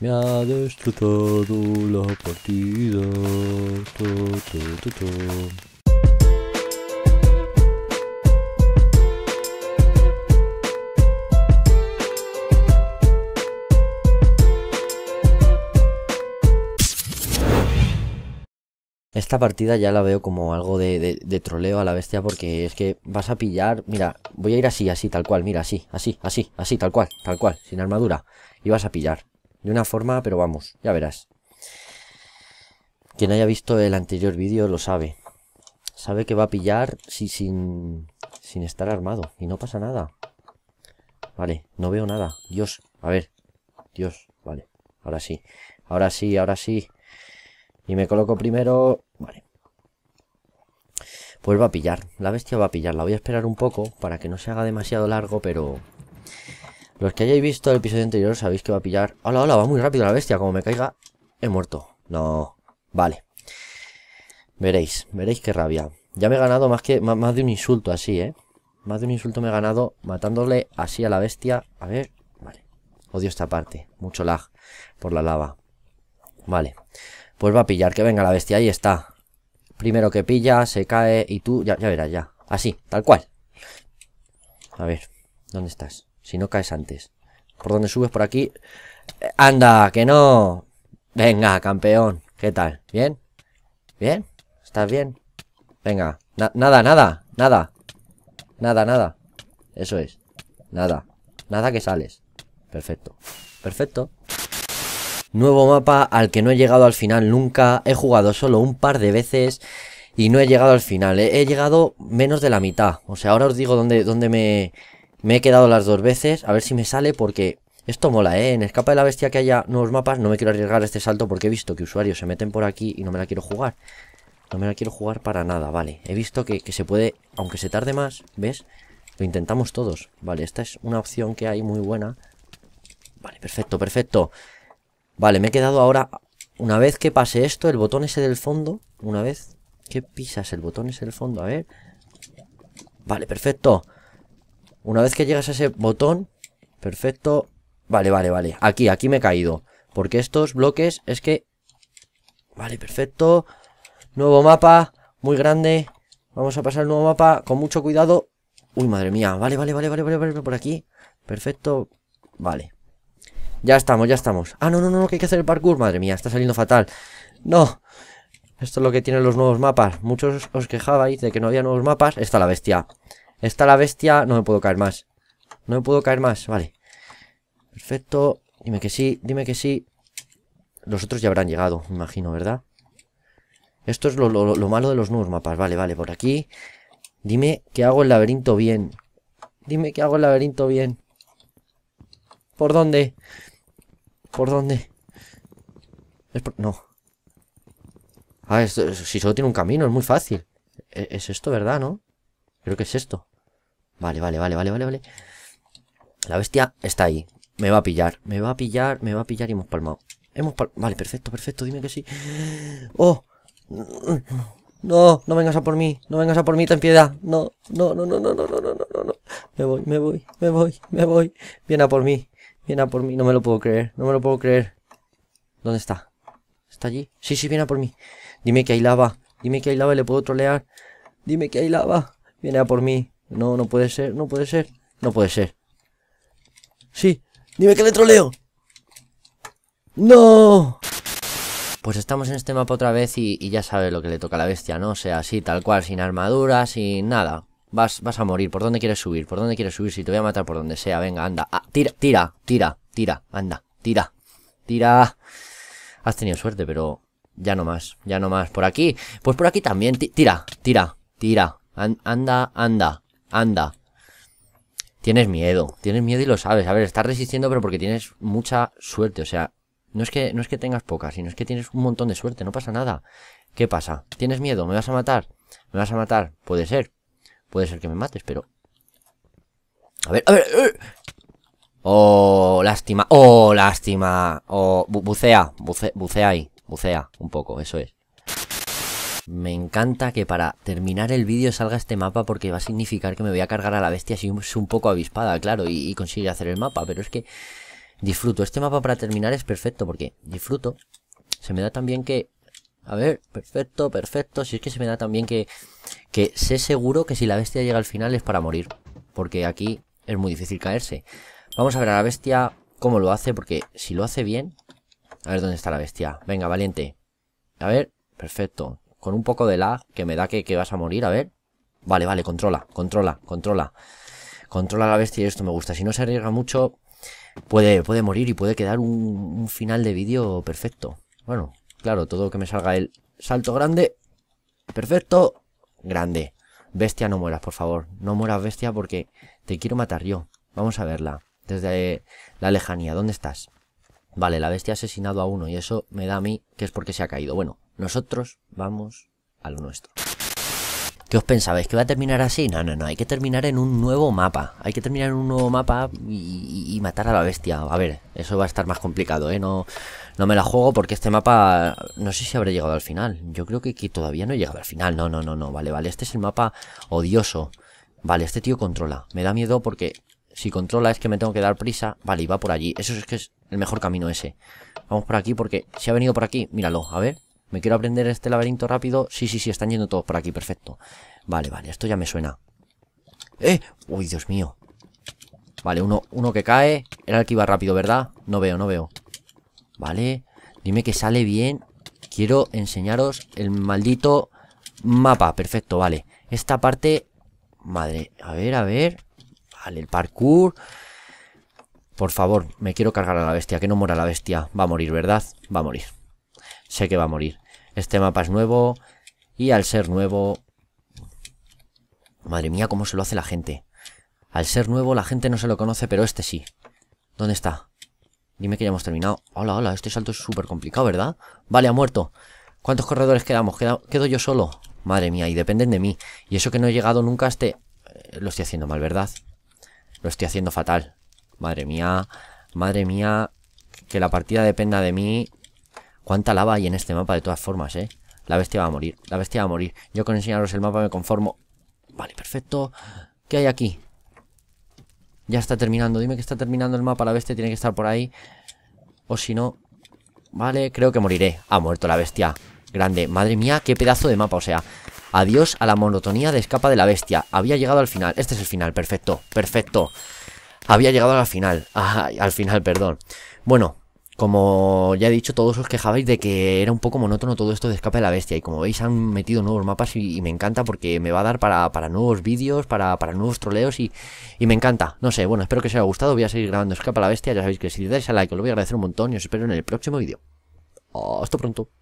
Me ha destrozado la partida. Esta partida ya la veo como algo de, de, troleo a la bestia porque es que vas a pillar... Mira, voy a ir así, así, tal cual, mira, así, así, así, así, tal cual, tal cual, sin armadura. Y vas a pillar. De una forma, pero vamos, ya verás. Quien haya visto el anterior vídeo lo sabe. Sabe que va a pillar si, sin, sin estar armado. Y no pasa nada. Vale, no veo nada. Dios, a ver. Dios, vale. Ahora sí. Ahora sí, ahora sí. Y me coloco primero... Vale. Pues va a pillar. La bestia va a pillar. La voy a esperar un poco para que no se haga demasiado largo, pero... Los que hayáis visto el episodio anterior sabéis que va a pillar... ¡Hola, hola! Va muy rápido la bestia. Como me caiga, he muerto. No. Vale. Veréis. Veréis qué rabia. Ya me he ganado más, que, más, de un insulto así, ¿eh? Más de un insulto me he ganado matándole así a la bestia. A ver. Vale. Odio esta parte. Mucho lag por la lava. Vale. Pues va a pillar. Que venga la bestia. Ahí está. Primero que pilla, se cae y tú... Ya, ya verás, ya. Así, tal cual. A ver. ¿Dónde estás? Si no caes antes. ¿Por dónde subes? Por aquí. Eh, ¡Anda! ¡Que no! Venga, campeón. ¿Qué tal? ¿Bien? ¿Bien? ¿Estás bien? Venga. nada, nada. Nada. Nada, nada. Eso es. Nada. Nada que sales. Perfecto. Perfecto. Nuevo mapa al que no he llegado al final nunca. He jugado solo un par de veces y no he llegado al final. He, llegado menos de la mitad. O sea, ahora os digo dónde, dónde me... Me he quedado las dos veces, a ver si me sale porque esto mola, ¿eh? En Escapa de la Bestia que haya nuevos mapas no me quiero arriesgar este salto porque he visto que usuarios se meten por aquí y no me la quiero jugar. No me la quiero jugar para nada, vale. He visto que, que se puede, aunque se tarde más, ¿ves? Lo intentamos todos. Vale, esta es una opción que hay muy buena. Vale, perfecto, perfecto. Vale, me he quedado ahora... Una vez que pase esto, el botón ese del fondo... Una vez que pisas el botón ese del fondo, a ver... Vale, perfecto. Una vez que llegas a ese botón, perfecto. Vale, vale, vale. Aquí, aquí me he caído. Porque estos bloques es que... Vale, perfecto. Nuevo mapa, muy grande. Vamos a pasar el nuevo mapa con mucho cuidado. Uy, madre mía. Vale, vale, vale, vale, vale, vale, por aquí. Perfecto. Vale. Ya estamos, ya estamos. Ah, no, no, no, que hay que hacer el parkour. Madre mía, está saliendo fatal. No. Esto es lo que tienen los nuevos mapas. Muchos os quejabais de que no había nuevos mapas. Está la bestia. Está la bestia, no me puedo caer más. No me puedo caer más, vale. Perfecto, dime que sí, dime que sí. Los otros ya habrán llegado, me imagino, ¿verdad? Esto es lo, malo de los nuevos mapas. Vale, vale, por aquí. Dime que hago el laberinto bien. Dime que hago el laberinto bien. ¿Por dónde? ¿Por dónde? No. Ah, si solo tiene un camino, es muy fácil. E, es esto, ¿verdad, no? Creo que es esto. Vale, vale, vale, vale, vale, vale. La bestia está ahí. Me va a pillar, me va a pillar, me va a pillar y hemos palmado. Hemos pal Vale, perfecto, perfecto, dime que sí. ¡Oh! No, no vengas a por mí, no vengas a por mí, ten piedad. No, no, no, no, no, no, no, no, no, no. Me voy, me voy, me voy, me voy. Viene a por mí, viene a por mí, no me lo puedo creer, no me lo puedo creer. ¿Dónde está? ¿Está allí? Sí, sí, viene a por mí. Dime que hay lava, dime que hay lava y le puedo trolear. Dime que hay lava. Viene a por mí. No, no puede ser, no puede ser, no puede ser. Sí, dime que le troleo. No. Pues estamos en este mapa otra vez y, ya sabe lo que le toca a la bestia, ¿no? O sea, así, tal cual, sin armadura, sin nada. Vas, vas a morir. ¿Por dónde quieres subir? ¿Por dónde quieres subir? Si te voy a matar por donde sea. Venga, anda. Ah, tira, tira, tira, tira. Anda, tira, tira. Has tenido suerte, pero ya no más. Ya no más. ¿Por aquí? Pues por aquí también. tira, tira, tira, anda, anda, anda. Tienes miedo, tienes miedo y lo sabes. A ver, estás resistiendo, pero porque tienes mucha suerte. O sea, no es que, no es que tengas poca, sino es que tienes un montón de suerte, no pasa nada. ¿Qué pasa? ¿Tienes miedo? ¿Me vas a matar? ¿Me vas a matar? Puede ser. Puede ser que me mates, pero... A ver, a ver... Eh. Oh, lástima. Oh, lástima. Oh, bucea, bucea ahí. Bucea un poco, eso es. Me encanta que para terminar el vídeo salga este mapa porque va a significar que me voy a cargar a la bestia si es un poco avispada, claro, y, y consigue hacer el mapa. Pero es que disfruto. Este mapa para terminar es perfecto porque disfruto. Se me da también que... A ver, perfecto, perfecto. Si es que se me da también que, que sé seguro que si la bestia llega al final es para morir. Porque aquí es muy difícil caerse. Vamos a ver a la bestia cómo lo hace porque si lo hace bien... A ver dónde está la bestia. Venga, valiente. A ver, perfecto con un poco de lag que me da que, vas a morir, a ver. Vale, vale, controla, controla, controla. Controla la bestia y esto me gusta. Si no se arriesga mucho, puede, puede morir y puede quedar un, un final de vídeo perfecto. Bueno, claro, todo que me salga el salto grande. Perfecto. Grande. Bestia, no mueras, por favor. No mueras, bestia, porque te quiero matar yo. Vamos a verla. Desde la lejanía. ¿Dónde estás? Vale, la bestia ha asesinado a uno y eso me da a mí que es porque se ha caído. Bueno, nosotros vamos a lo nuestro. ¿Qué os pensabais? ¿Que va a terminar así? No, no, no. Hay que terminar en un nuevo mapa. Hay que terminar en un nuevo mapa y, matar a la bestia. A ver, eso va a estar más complicado, ¿eh? No, no me la juego porque este mapa... No sé si habré llegado al final. Yo creo que, que todavía no he llegado al final. No, no, no, no. Vale, vale. Este es el mapa odioso. Vale, este tío controla. Me da miedo porque si controla es que me tengo que dar prisa. Vale, y va por allí. Eso es que es el mejor camino ese. Vamos por aquí porque si ha venido por aquí, míralo. A ver. ¿Me quiero aprender este laberinto rápido? Sí, sí, sí, están yendo todos por aquí, perfecto. Vale, vale, esto ya me suena. ¡Eh! ¡Uy, Dios mío! Vale, uno, uno que cae. Era el que iba rápido, ¿verdad? No veo, no veo. Vale, dime que sale bien. Quiero enseñaros el maldito mapa. Perfecto, vale. Esta parte... Madre, a ver, a ver. Vale, el parkour... Por favor, me quiero cargar a la bestia, que no muera la bestia. Va a morir, ¿verdad? Va a morir sé que va a morir. Este mapa es nuevo y al ser nuevo... Madre mía, cómo se lo hace la gente. Al ser nuevo la gente no se lo conoce, pero este sí. ¿Dónde está? Dime que ya hemos terminado. Hola, hola, este salto es súper complicado, ¿verdad? Vale, ha muerto. ¿Cuántos corredores quedamos? ¿Quedo yo solo? Madre mía, y dependen de mí. Y eso que no he llegado nunca a este... Eh, lo estoy haciendo mal, ¿verdad? Lo estoy haciendo fatal. Madre mía, madre mía, que la partida dependa de mí ¿Cuánta lava hay en este mapa de todas formas, eh? La bestia va a morir, la bestia va a morir. Yo con enseñaros el mapa me conformo. Vale, perfecto. ¿Qué hay aquí? Ya está terminando, dime que está terminando el mapa La bestia tiene que estar por ahí O si no... Vale, creo que moriré Ha muerto la bestia Grande, madre mía, qué pedazo de mapa, o sea Adiós a la monotonía de escapa de la bestia Había llegado al final, este es el final, perfecto Perfecto Había llegado al final Al final, perdón Bueno, como ya he dicho, todos os quejabais de que era un poco monótono todo esto de escape de la bestia. Y como veis, han metido nuevos mapas y, me encanta porque me va a dar para, para nuevos vídeos, para, para, nuevos troleos y, y, me encanta. No sé, bueno, espero que os haya gustado. Voy a seguir grabando Escapa de la bestia. Ya sabéis que si dais a like os lo voy a agradecer un montón y os espero en el próximo vídeo. Hasta pronto.